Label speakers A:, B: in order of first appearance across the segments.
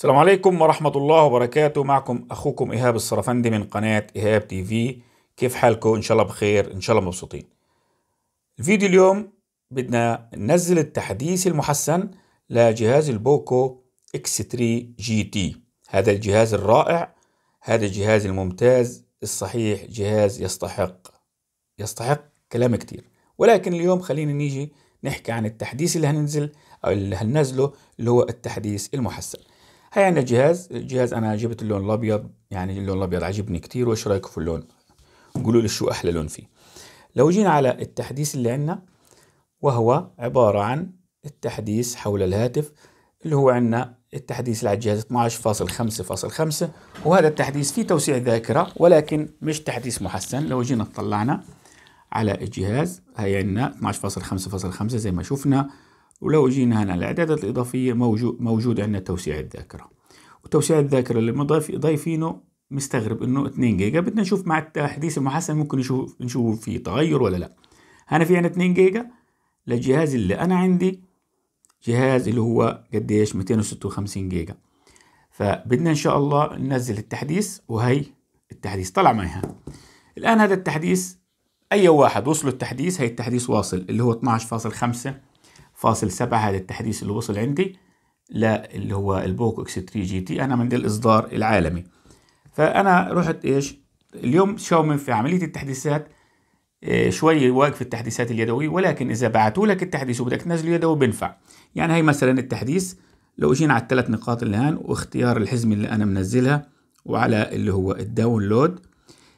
A: السلام عليكم ورحمة الله وبركاته معكم أخوكم إيهاب الصرفندي من قناة إيهاب تي في كيف حالكم إن شاء الله بخير إن شاء الله مبسوطين الفيديو اليوم بدنا ننزل التحديث المحسن لجهاز البوكو X3 جي تي هذا الجهاز الرائع هذا الجهاز الممتاز الصحيح جهاز يستحق يستحق كلام كتير ولكن اليوم خلينا نيجي نحكي عن التحديث اللي هننزل أو اللي هننزله اللي هو التحديث المحسن هاي عندنا جهاز الجهاز انا جبت اللون الابيض يعني اللون الابيض عجبني كثير وايش رايكم في اللون قولوا لي شو احلى لون فيه لو جينا على التحديث اللي عندنا وهو عبارة عن التحديث حول الهاتف اللي هو عندنا التحديث اللي على الجهاز 12.5.5 وهذا التحديث فيه توسيع ذاكرة ولكن مش تحديث محسن لو جينا طلعنا على الجهاز هي عندنا 12.5.5 زي ما شفنا ولو جينا هنا الإعدادات الإضافية موجود, موجود عندنا توسيع الذاكرة وتوسيع الذاكرة اللي مضايف ضايفينه مستغرب انه 2 جيجا بدنا نشوف مع التحديث المحسن ممكن نشوف نشوف في تغير ولا لا هنا في عندنا 2 جيجا للجهاز اللي انا عندي جهاز اللي هو قديش 256 جيجا فبدنا ان شاء الله ننزل التحديث وهي التحديث طلع معي هنا الان هذا التحديث اي واحد وصله التحديث هي التحديث واصل اللي هو 12.5 فاصل سبعة هذا التحديث اللي وصل عندي لا اللي هو البوكو اكس 3 جي تي انا من دي الاصدار العالمي فانا رحت ايش اليوم شاومن في عمليه التحديثات آه، شوي واقف التحديثات اليدوي ولكن اذا بعتوا لك التحديث وبدك تنزله يدوي بينفع يعني هي مثلا التحديث لو اجينا على الثلاث نقاط اللي هان واختيار الحزمه اللي انا منزلها وعلى اللي هو الداونلود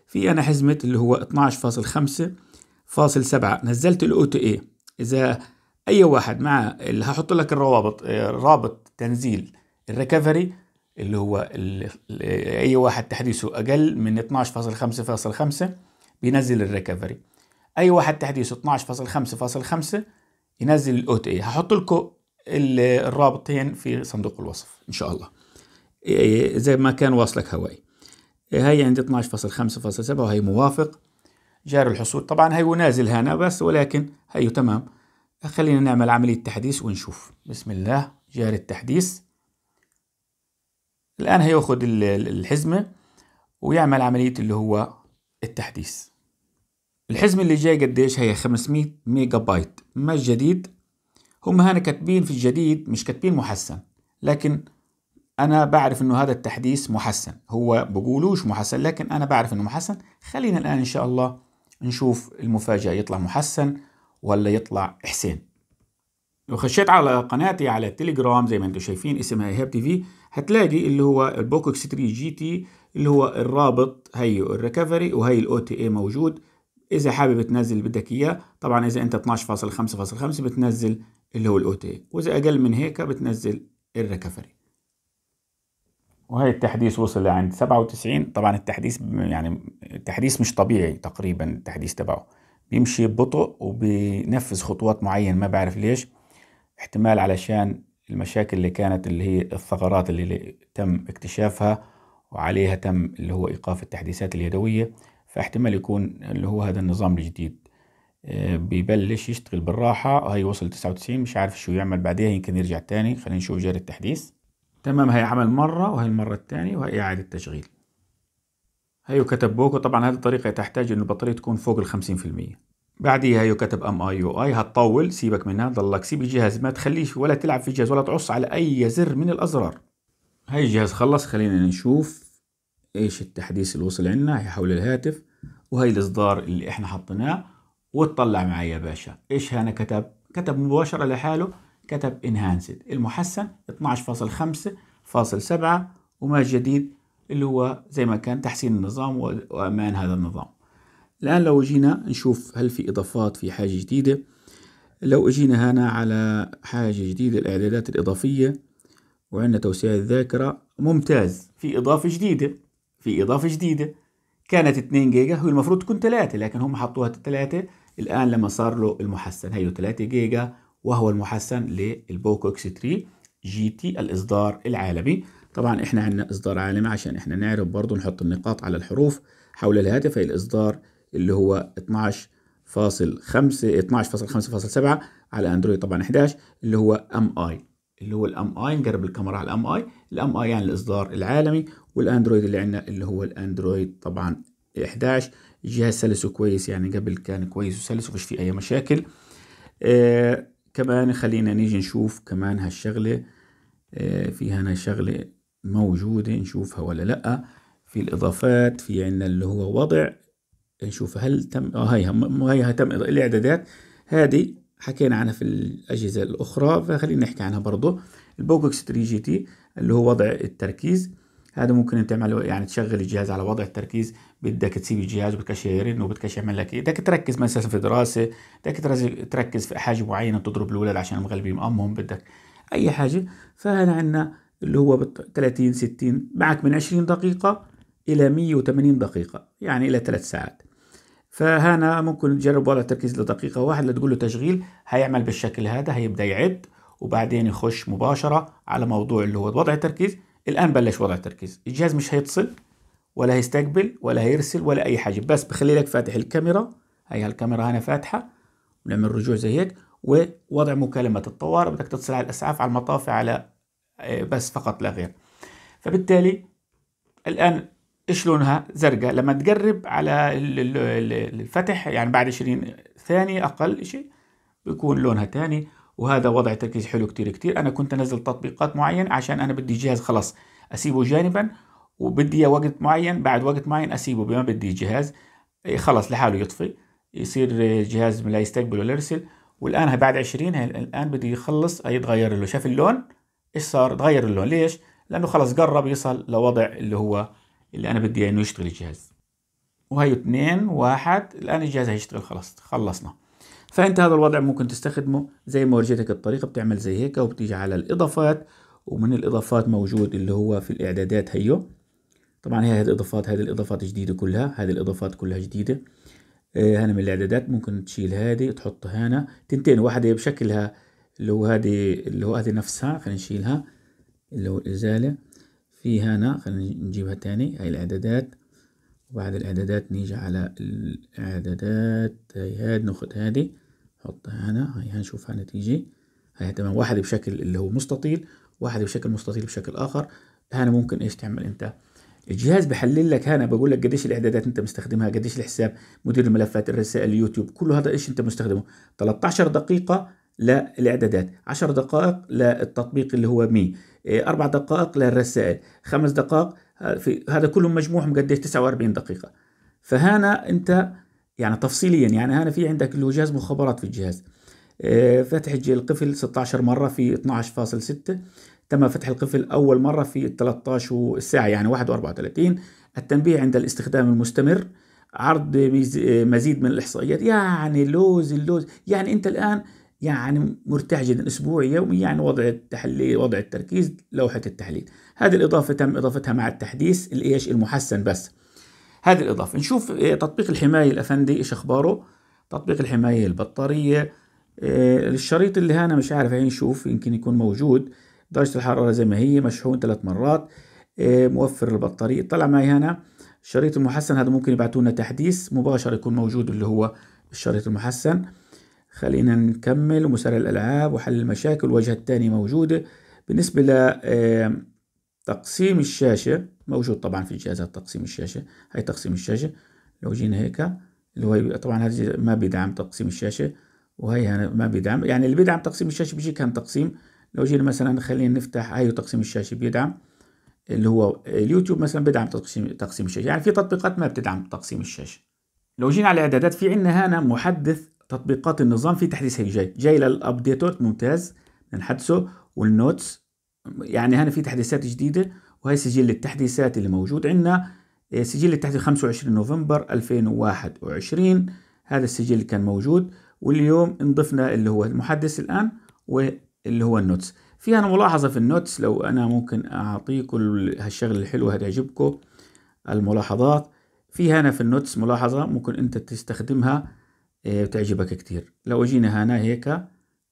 A: في انا حزمه اللي هو 12.5 فاصل نزلت الاو تو اي اذا اي واحد مع اللي هحط لك الروابط آه، رابط تنزيل الريكفري اللي هو ال اي واحد تحديثه اقل من 12.5.5 بينزل الريكفري اي واحد تحديثه 12.5.5 ينزل الاو تي هحط لكم الرابطين في صندوق الوصف ان شاء الله إيه، إيه، زي ما كان واصلك هوائي إيه، هاي عندي 12.5.7 وهي موافق جار الحصول طبعا هي نازل هنا بس ولكن هي تمام خلينا نعمل عملية تحديث ونشوف بسم الله جاري التحديث الآن هياخد الحزمة ويعمل عملية اللي هو التحديث الحزمة اللي جاي قديش هي 500 ميجا بايت ما الجديد هم هنا كاتبين في الجديد مش كاتبين محسن لكن أنا بعرف إنه هذا التحديث محسن هو بقولوش محسن لكن أنا بعرف إنه محسن خلينا الآن إن شاء الله نشوف المفاجأة يطلع محسن ولا يطلع حسين لو خشيت على قناتي على التليجرام زي ما انتم شايفين اسمها ايهاب تي في هتلاقي اللي هو البوكوكس اكس 3 جي تي اللي هو الرابط هي الريكفري وهي الاو تي اي موجود اذا حابب تنزل اللي بدك اياه طبعا اذا انت 12.5.5 بتنزل اللي هو الاو تي اي واذا اقل من هيك بتنزل الريكفري وهي التحديث وصل لعند 97 طبعا التحديث يعني التحديث مش طبيعي تقريبا التحديث تبعه بيمشي ببطء وبينفذ خطوات معينة ما بعرف ليش احتمال علشان المشاكل اللي كانت اللي هي الثغرات اللي تم اكتشافها وعليها تم اللي هو إيقاف التحديثات اليدوية فاحتمال يكون اللي هو هذا النظام الجديد آه، بيبلش يشتغل بالراحة هي وصل 99 مش عارف شو يعمل بعدها يمكن يرجع تاني خلينا نشوف جاري التحديث تمام هي عمل مرة وهي المرة الثانية وهي إعادة تشغيل هيو كتب بوكو طبعا هذه الطريقة تحتاج أن البطارية تكون فوق ال 50% بعديها هيو كتب ام اي يو اي هتطول سيبك منها ضلك سيب الجهاز ما تخليش ولا تلعب في الجهاز ولا تعص على اي زر من الازرار هاي الجهاز خلص خلينا نشوف ايش التحديث اللي وصل عنا هي حول الهاتف وهي الاصدار اللي احنا حطيناه وتطلع معي يا باشا ايش هنا كتب كتب مباشرة لحاله كتب انهانسد المحسن 12.5 فاصل وما جديد اللي هو زي ما كان تحسين النظام وأمان هذا النظام الآن لو جينا نشوف هل في إضافات في حاجة جديدة لو جينا هنا على حاجة جديدة الإعدادات الإضافية وعندنا توسيع الذاكرة ممتاز في إضافة جديدة في إضافة جديدة كانت 2 جيجا هو المفروض تكون 3 لكن هم حطوها 3 الآن لما صار له المحسن هيو 3 جيجا وهو المحسن للبوكوكس 3 جي تي الإصدار العالمي طبعا احنا عندنا اصدار عالمي عشان احنا نعرف برضو نحط النقاط على الحروف حول الهاتف هي الاصدار اللي هو 12.5 فاصل 12.5.7 على اندرويد طبعا 11 اللي هو ام اي اللي هو الام اي نقرب الكاميرا على الام اي الام اي يعني الاصدار العالمي والاندرويد اللي عندنا اللي هو الاندرويد طبعا 11 الجهاز سلسه كويس يعني قبل كان كويس وسلس ومفيش فيه اي مشاكل آه كمان خلينا نيجي نشوف كمان هالشغله آه فيها هنا شغله موجودة نشوفها ولا لأ في الإضافات في عنا اللي هو وضع نشوف هل تم اه هي هي تم الإعدادات هذه حكينا عنها في الأجهزة الأخرى فخلينا نحكي عنها برضه البوكس 3 جي تي اللي هو وضع التركيز هذا ممكن انت تعمله يعني تشغل الجهاز على وضع التركيز بدك تسيب الجهاز وبدكش يرن وبدكش يعمل لك ايه بدك تركز مثلا في دراسه بدك تركز في حاجه معينه تضرب الاولاد عشان مغلبين امهم بدك اي حاجه فهنا عندنا اللي هو 30 60 معك من 20 دقيقة إلى 180 دقيقة يعني إلى ثلاث ساعات فهنا ممكن تجرب وضع تركيز لدقيقة واحد تقول له تشغيل هيعمل بالشكل هذا هيبدأ يعد وبعدين يخش مباشرة على موضوع اللي هو وضع التركيز الآن بلش وضع التركيز الجهاز مش هيتصل ولا هيستقبل ولا هيرسل ولا أي حاجة بس بخلي لك فاتح الكاميرا هي الكاميرا هنا فاتحة ونعمل رجوع زي هيك ووضع مكالمة الطوارئ بدك تتصل على الإسعاف على المطافي على آه، بس فقط لا غير فبالتالي الآن ايش لونها زرقاء لما تقرب على الفتح يعني بعد 20 ثانية أقل شيء بيكون لونها ثاني وهذا وضع تركيز حلو كتير كتير أنا كنت أنزل تطبيقات معين عشان أنا بدي جهاز خلاص أسيبه جانبا وبدي وقت معين بعد وقت معين أسيبه بما بدي جهاز إيه، خلاص لحاله يطفي يصير جهاز لا يستقبل ولا يرسل والآن بعد 20 الآن بدي يخلص يتغير له شاف اللون ايش صار؟ تغير اللون ليش؟ لانه خلص قرب يصل لوضع اللي هو اللي انا بدي انه يشتغل الجهاز وهي اثنين واحد الان الجهاز هيشتغل خلص خلصنا فانت هذا الوضع ممكن تستخدمه زي ما ورجيتك الطريقه بتعمل زي هيك وبتيجي على الاضافات ومن الاضافات موجود اللي هو في الاعدادات هيو طبعا هي هذه الاضافات هذه الاضافات جديده كلها هذه الاضافات كلها جديده آه، هنا من الاعدادات ممكن تشيل هذه تحطها هنا تنتين واحده بشكلها اللي هو هذه اللي هو هذه نفسها خلينا نشيلها اللي هو الإزالة في هنا خلينا نجيبها تاني هاي الإعدادات وبعد الإعدادات نيجي على الإعدادات هاي هاد ناخذ هذه نحطها هنا هاي هنشوفها نتيجة هاي تمام واحد بشكل اللي هو مستطيل واحد بشكل مستطيل بشكل آخر هنا ممكن إيش تعمل أنت الجهاز بحلل لك هنا بقول لك قديش الاعدادات انت مستخدمها قديش الحساب مدير الملفات الرسائل اليوتيوب كل هذا ايش انت مستخدمه 13 دقيقه للإعدادات 10 دقائق للتطبيق اللي هو مي إيه، أربع دقائق للرسائل خمس دقائق آه، في هذا كله مجموع قديش 49 دقيقة فهنا أنت يعني تفصيليا يعني هنا في عندك اللي هو جهاز مخابرات في الجهاز إيه، فتح القفل 16 مرة في 12.6 تم فتح القفل أول مرة في 13 والساعة يعني 1 و34 التنبيه عند الاستخدام المستمر عرض مزيد من الإحصائيات يعني لوز اللوز يعني أنت الآن يعني مرتاح جدا اسبوع يومي يعني وضع التحليل وضع التركيز لوحه التحليل هذه الاضافه تم اضافتها مع التحديث الايش المحسن بس هذه الاضافه نشوف آه، تطبيق الحمايه الافندي ايش اخباره تطبيق الحمايه البطاريه آه، الشريط اللي هنا مش عارف هين نشوف يمكن يكون موجود درجه الحراره زي ما هي مشحون ثلاث مرات آه، موفر البطاريه طلع معي هنا الشريط المحسن هذا ممكن يبعتونا لنا تحديث مباشر يكون موجود اللي هو الشريط المحسن خلينا نكمل مسار الألعاب وحل المشاكل الوجه الثاني موجودة بالنسبة ل تقسيم الشاشة موجود طبعا في الجهازات تقسيم الشاشة هاي تقسيم الشاشة لو جينا هيك اللي هو طبعا هذا ما بيدعم تقسيم الشاشة وهي ما بيدعم يعني اللي بيدعم تقسيم الشاشة بيجي كان تقسيم لو جينا مثلا خلينا نفتح هاي تقسيم الشاشة بيدعم اللي هو اليوتيوب مثلا بيدعم تقسيم تقسيم الشاشة يعني في تطبيقات ما بتدعم تقسيم الشاشة لو جينا على الاعدادات في عندنا هنا محدث تطبيقات النظام في تحديث هيك جاي جاي للابديتور ممتاز نحدثه والنوتس يعني هنا في تحديثات جديده وهي سجل التحديثات اللي موجود عندنا آه، سجل التحديث 25 نوفمبر 2021 هذا السجل كان موجود واليوم نضفنا اللي هو المحدث الان واللي هو النوتس في انا ملاحظه في النوتس لو انا ممكن اعطيكم هالشغله الحلوه هتعجبكم الملاحظات في هنا في النوتس ملاحظه ممكن انت تستخدمها بتعجبك إيه، كتير لو اجينا هنا هيك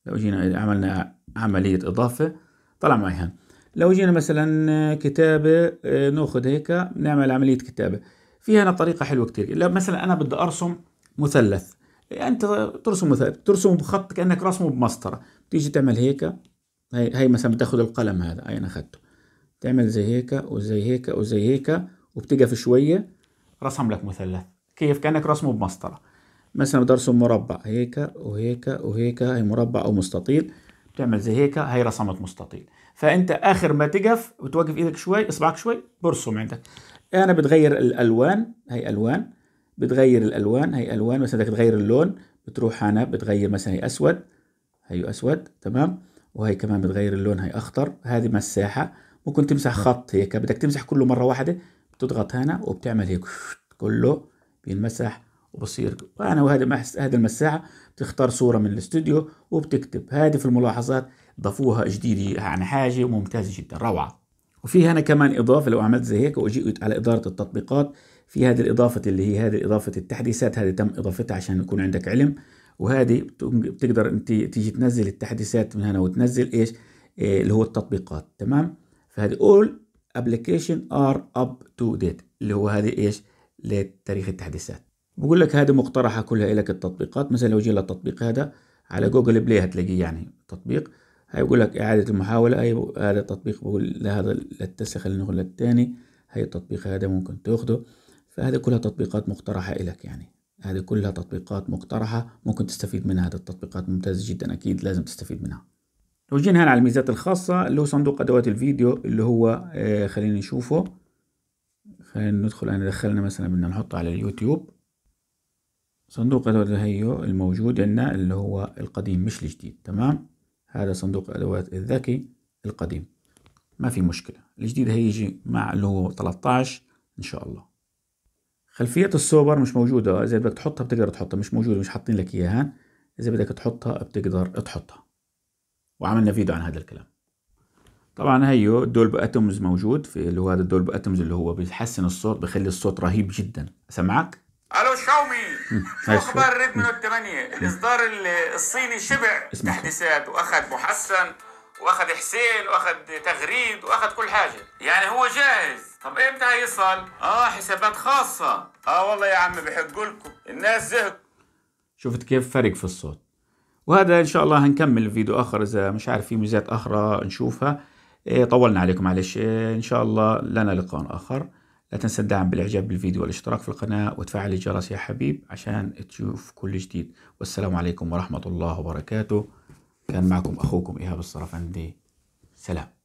A: لو اجينا عملنا عملية اضافة طلع معي هان لو جينا مثلا آه، كتابة آه، ناخذ هيك نعمل عملية كتابة في هنا طريقة حلوة كتير لو مثلا انا بدي ارسم مثلث إيه، انت ترسم مثلث ترسم بخط كانك رسمه بمسطرة تيجي تعمل هيك هي هي مثلا بتاخذ القلم هذا اي انا اخذته تعمل زي هيك وزي هيك وزي هيك وبتقف شوية رسم لك مثلث كيف كانك رسمه بمسطرة مثلا بدي ارسم مربع هيك وهيك وهيك هي مربع او مستطيل بتعمل زي هيك هي رسمت مستطيل فانت اخر ما تقف وتوقف ايدك شوي اصبعك شوي برسم عندك انا بتغير الالوان هي الوان بتغير الالوان هي الوان مثلا بدك تغير اللون بتروح هنا بتغير مثلا هي اسود هي اسود تمام وهي كمان بتغير اللون هي اخضر هذه مساحه ممكن تمسح خط هيك بدك تمسح كله مره واحده بتضغط هنا وبتعمل هيك كله بينمسح وبصير انا وهذا هذا المساحه بتختار صوره من الاستوديو وبتكتب هذه في الملاحظات ضافوها جديده يعني حاجه ممتازه جدا روعه وفي هنا كمان اضافه لو عملت زي هيك واجيت على اداره التطبيقات في هذه الاضافه اللي هي هذه اضافه التحديثات هذه تم اضافتها عشان يكون عندك علم وهذه بتقدر انت تيجي تنزل التحديثات من هنا وتنزل ايش إيه اللي هو التطبيقات تمام فهذه اول ابلكيشن ار اب تو ديت اللي هو هذه ايش لتاريخ التحديثات بقول لك هذه مقترحة كلها لك التطبيقات مثلا لو جينا للتطبيق هذا على جوجل بلاي هتلاقيه يعني تطبيق هيقول لك إعادة المحاولة أي هذا التطبيق بقول هذا للتسخ نقول للتاني هاي التطبيق هذا ممكن تاخده فهذه كلها تطبيقات مقترحة لك يعني هذه كلها تطبيقات مقترحة ممكن تستفيد منها هذه التطبيقات ممتازة جدا أكيد لازم تستفيد منها لو جينا هنا على الميزات الخاصة اللي هو صندوق أدوات الفيديو اللي هو آه، خلينا نشوفه خلينا ندخل أنا دخلنا مثلا بدنا نحطه على اليوتيوب صندوق أدوات الهيو الموجود عندنا اللي هو القديم مش الجديد تمام هذا صندوق الأدوات الذكي القديم ما في مشكلة الجديد هيجي مع اللي هو 13 إن شاء الله خلفية السوبر مش موجودة إذا بدك تحطها بتقدر تحطها مش موجودة مش حاطين لك إياها إذا بدك تحطها بتقدر تحطها وعملنا فيديو عن هذا الكلام طبعا هيو الدولب اتومز موجود في اللي هو هذا الدولب اتومز اللي هو بيحسن الصوت بيخلي الصوت رهيب جدا سمعك الو شاومي اخبار ريد 8 الاصدار الصيني شبع تحديثات واخذ محسن واخذ حسين واخذ تغريد واخذ كل حاجه يعني هو جاهز طب امتى هيصل اه حسابات خاصه اه والله يا عم بحق لكم الناس زهق شفت كيف فرق في الصوت وهذا ان شاء الله هنكمل فيديو اخر اذا مش عارف في ميزات اخرى نشوفها إيه، طولنا عليكم معلش إيه، ان شاء الله لنا لقاء اخر لا تنسى الدعم بالاعجاب بالفيديو والاشتراك في القناة وتفعل الجرس يا حبيب عشان تشوف كل جديد والسلام عليكم ورحمة الله وبركاته كان معكم أخوكم إيهاب الصرفندي سلام